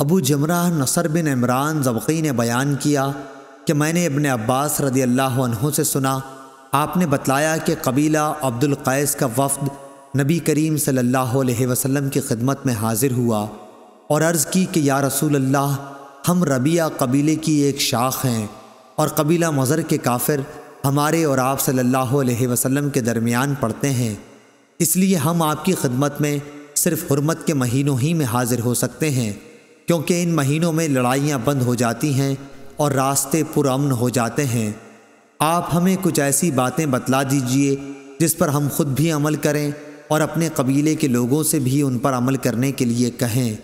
अबू जमरा नसर बिन इमरान जबकी ने बयान किया कि मैंने इबन अब्बास रदी अल्लाह से सुना आपने बतलाया कि कबीला अब्दुल कैस का वफ़द नबी करीम सल्लल्लाहु अलैहि वसल्लम की खिदमत में हाजिर हुआ और अर्ज़ की कि या रसूल अल्लाह हम रबिया कबीले की एक शाख हैं और कबीला मज़र के काफिर हमारे और आप सल्लल्लाहु अलैहि वसल्लम के दरमियान पढ़ते हैं इसलिए हम आपकी खिदमत में सिर्फ़ हरमत के महीनों ही में हाजिर हो सकते हैं क्योंकि इन महीनों में लड़ाइयाँ बंद हो जाती हैं और रास्ते पुरमन हो जाते हैं आप हमें कुछ ऐसी बातें बतला दीजिए जिस पर हम खुद भी अमल करें और अपने कबीले के लोगों से भी उन पर अमल करने के लिए कहें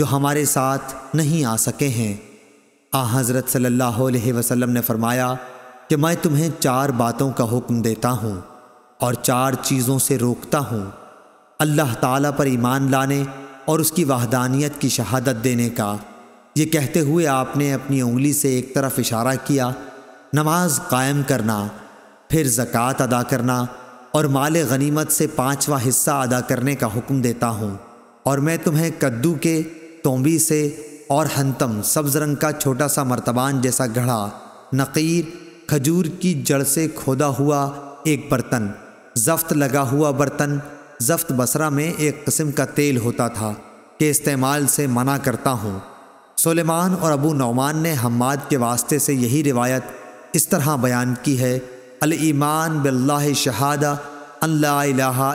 जो हमारे साथ नहीं आ सके हैं आ हज़रत सल्लल्लाहु अलैहि वसल्लम ने फरमाया कि मैं तुम्हें चार बातों का हुक्म देता हूँ और चार चीज़ों से रोकता हूँ अल्लाह ताला पर ईमान लाने और उसकी वाहदानियत की शहादत देने का ये कहते हुए आपने अपनी उंगली से एक तरफ इशारा किया नमाज कायम करना फिर ज़क़़त अदा करना और माल गनीमत से पाँचवा हिस्सा अदा करने का हुक्म देता हूँ और मैं तुम्हें कद्दू के तोम्बी से और हंतम सब्ज़ रंग का छोटा सा मर्तबान जैसा घड़ा नकीर खजूर की जड़ से खोदा हुआ एक बर्तन जफ्त लगा हुआ बर्तन जफ्त बसरा में एक कस्म का तेल होता था कि इस्तेमाल से मना करता हूँ सुलेमान और अबू नौमान ने हमाद के वास्ते से यही रिवायत इस तरह बयान की है अलईमान बिल्ला शहादा अल्लाह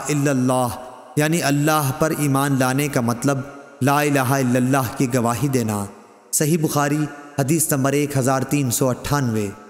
यानी अल्लाह पर ईमान लाने का मतलब ला इल्लल्लाह की गवाही देना सही बुखारी हदीस नंबर एक हज़ार तीन सौ अट्ठानवे